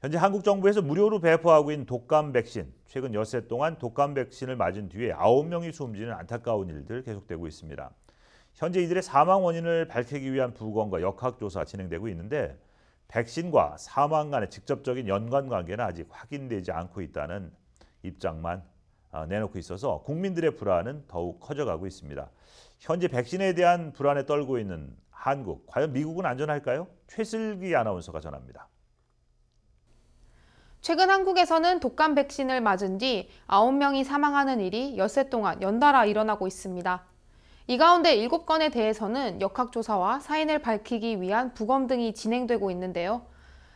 현재 한국 정부에서 무료로 배포하고 있는 독감 백신, 최근 엿세 동안 독감 백신을 맞은 뒤에 9명이 숨지는 안타까운 일들 계속되고 있습니다. 현재 이들의 사망 원인을 밝히기 위한 부검과 역학조사 진행되고 있는데 백신과 사망 간의 직접적인 연관관계는 아직 확인되지 않고 있다는 입장만 아, 내놓고 있어서 국민들의 불안은 더욱 커져가고 있습니다. 현재 백신에 대한 불안에 떨고 있는 한국, 과연 미국은 안전할까요? 최슬기 아나운서가 전합니다. 최근 한국에서는 독감 백신을 맞은 뒤 9명이 사망하는 일이 엿새 동안 연달아 일어나고 있습니다. 이 가운데 7건에 대해서는 역학조사와 사인을 밝히기 위한 부검 등이 진행되고 있는데요.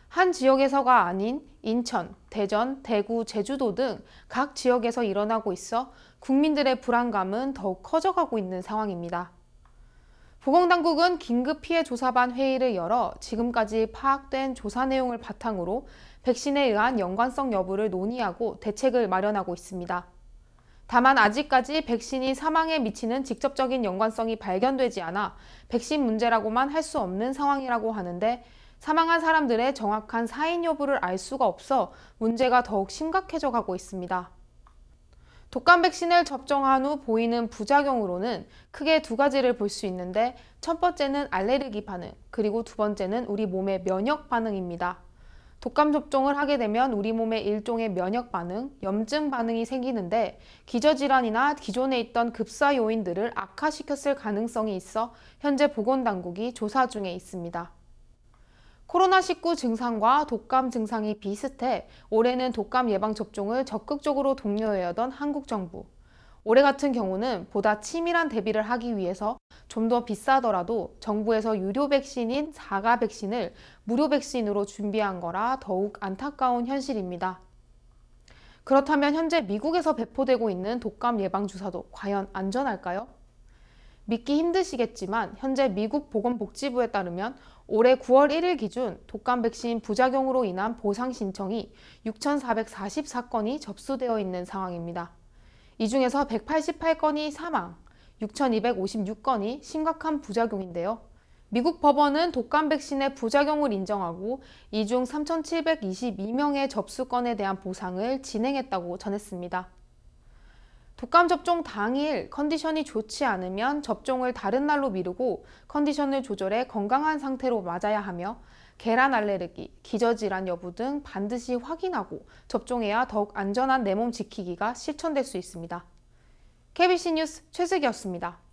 한 지역에서가 아닌 인천, 대전, 대구, 제주도 등 각 지역에서 일어나고 있어 국민들의 불안감은 더욱 커져가고 있는 상황입니다. 보건당국은 긴급 피해 조사반 회의를 열어 지금까지 파악된 조사 내용을 바탕으로 백신에 의한 연관성 여부를 논의하고 대책을 마련하고 있습니다. 다만 아직까지 백신이 사망에 미치는 직접적인 연관성이 발견되지 않아 백신 문제라고만 할 수 없는 상황이라고 하는데 사망한 사람들의 정확한 사인 여부를 알 수가 없어 문제가 더욱 심각해져 가고 있습니다. 독감 백신을 접종한 후 보이는 부작용으로는 크게 두 가지를 볼 수 있는데 첫 번째는 알레르기 반응, 그리고 두 번째는 우리 몸의 면역 반응입니다. 독감 접종을 하게 되면 우리 몸에 일종의 면역 반응, 염증 반응이 생기는데 기저질환이나 기존에 있던 급사 요인들을 악화시켰을 가능성이 있어 현재 보건당국이 조사 중에 있습니다. 코로나19 증상과 독감 증상이 비슷해 올해는 독감 예방 접종을 적극적으로 독려해오던 한국 정부. 올해 같은 경우는 보다 치밀한 대비를 하기 위해서 좀 더 비싸더라도 정부에서 유료 백신인 4가 백신을 무료 백신으로 준비한 거라 더욱 안타까운 현실입니다. 그렇다면 현재 미국에서 배포되고 있는 독감 예방 주사도 과연 안전할까요? 믿기 힘드시겠지만 현재 미국 보건복지부에 따르면 올해 9월 1일 기준 독감 백신 부작용으로 인한 보상 신청이 6,444건이 접수되어 있는 상황입니다. 이 중에서 188건이 사망, 6,256건이 심각한 부작용인데요. 미국 법원은 독감 백신의 부작용을 인정하고 이 중 3,722명의 접수건에 대한 보상을 진행했다고 전했습니다. 독감 접종 당일 컨디션이 좋지 않으면 접종을 다른 날로 미루고 컨디션을 조절해 건강한 상태로 맞아야 하며 계란 알레르기, 기저질환 여부 등 반드시 확인하고 접종해야 더욱 안전한 내 몸 지키기가 실천될 수 있습니다. KBC 뉴스 최슬기였습니다.